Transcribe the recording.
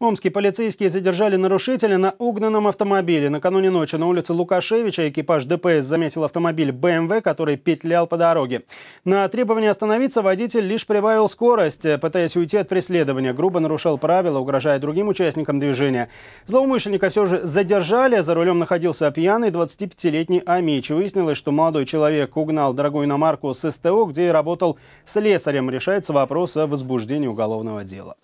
Омские полицейские задержали нарушителя на угнанном автомобиле. Накануне ночи на улице Лукашевича экипаж ДПС заметил автомобиль БМВ, который петлял по дороге. На требование остановиться водитель лишь прибавил скорость, пытаясь уйти от преследования. Грубо нарушил правила, угрожая другим участникам движения. Злоумышленника все же задержали. За рулем находился пьяный 25-летний Амич. Выяснилось, что молодой человек угнал дорогую иномарку с СТО, где и работал слесарем. Решается вопрос о возбуждении уголовного дела.